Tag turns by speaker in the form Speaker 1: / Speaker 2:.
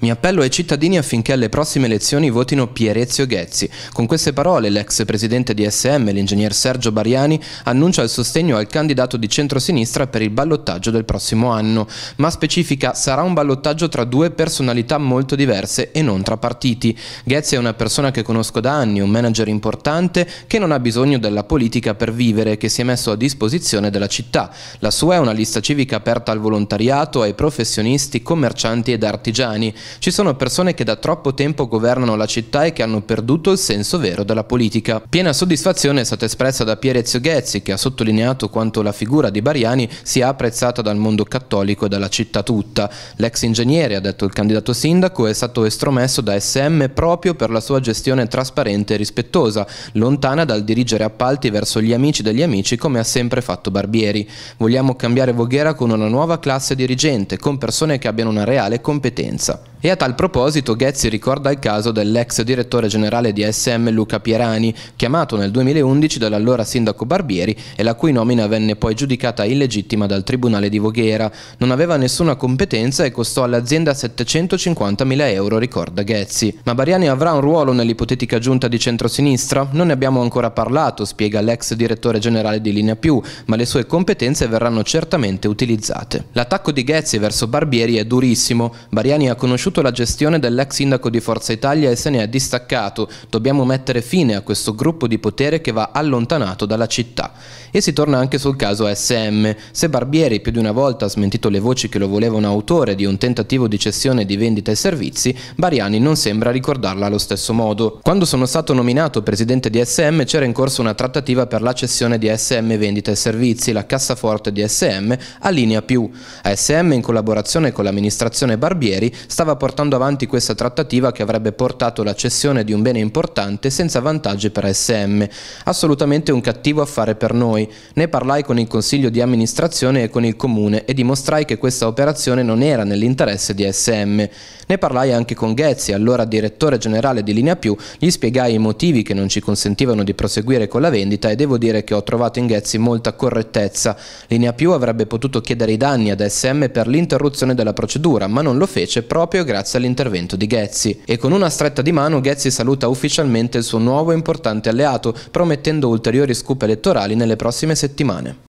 Speaker 1: Mi appello ai cittadini affinché alle prossime elezioni votino Pierezio Ghezzi. Con queste parole l'ex presidente di SM, l'ingegner Sergio Bariani, annuncia il sostegno al candidato di centrosinistra per il ballottaggio del prossimo anno, ma specifica sarà un ballottaggio tra due personalità molto diverse e non tra partiti. Ghezzi è una persona che conosco da anni, un manager importante che non ha bisogno della politica per vivere, che si è messo a disposizione della città. La sua è una lista civica aperta al volontariato, ai professionisti, commercianti ed artigiani. Ci sono persone che da troppo tempo governano la città e che hanno perduto il senso vero della politica. Piena soddisfazione è stata espressa da Pierezio Ghezzi, che ha sottolineato quanto la figura di Bariani sia apprezzata dal mondo cattolico e dalla città tutta. L'ex ingegnere, ha detto il candidato sindaco, è stato estromesso da SM proprio per la sua gestione trasparente e rispettosa, lontana dal dirigere appalti verso gli amici degli amici come ha sempre fatto Barbieri. Vogliamo cambiare Voghera con una nuova classe dirigente, con persone che abbiano una reale competenza. E a tal proposito Ghezzi ricorda il caso dell'ex direttore generale di SM Luca Pierani, chiamato nel 2011 dall'allora sindaco Barbieri e la cui nomina venne poi giudicata illegittima dal Tribunale di Voghera. Non aveva nessuna competenza e costò all'azienda 750.000 euro, ricorda Ghezzi. Ma Bariani avrà un ruolo nell'ipotetica giunta di centrosinistra? Non ne abbiamo ancora parlato, spiega l'ex direttore generale di Linea Più, ma le sue competenze verranno certamente utilizzate. L'attacco di Ghezzi verso Barbieri è durissimo. Bariani ha conosciuto riconosciuto la gestione dell'ex sindaco di Forza Italia e se ne è distaccato. Dobbiamo mettere fine a questo gruppo di potere che va allontanato dalla città. E si torna anche sul caso SM. Se Barbieri più di una volta ha smentito le voci che lo volevano autore di un tentativo di cessione di vendita e servizi, Bariani non sembra ricordarla allo stesso modo. Quando sono stato nominato presidente di SM c'era in corso una trattativa per la cessione di SM Vendita e Servizi, la cassaforte di SM, a linea più. ASM in collaborazione con l'amministrazione Barbieri stava portando avanti questa trattativa che avrebbe portato la cessione di un bene importante senza vantaggi per SM. Assolutamente un cattivo affare per noi. Ne parlai con il consiglio di amministrazione e con il comune e dimostrai che questa operazione non era nell'interesse di SM. Ne parlai anche con Ghezzi, allora direttore generale di Linea Più, gli spiegai i motivi che non ci consentivano di proseguire con la vendita e devo dire che ho trovato in Ghezzi molta correttezza. Linea Più avrebbe potuto chiedere i danni ad SM per l'interruzione della procedura, ma non lo fece proprio grazie all'intervento di Ghezzi. E con una stretta di mano Ghezzi saluta ufficialmente il suo nuovo e importante alleato, promettendo ulteriori scoop elettorali nelle prossime settimane.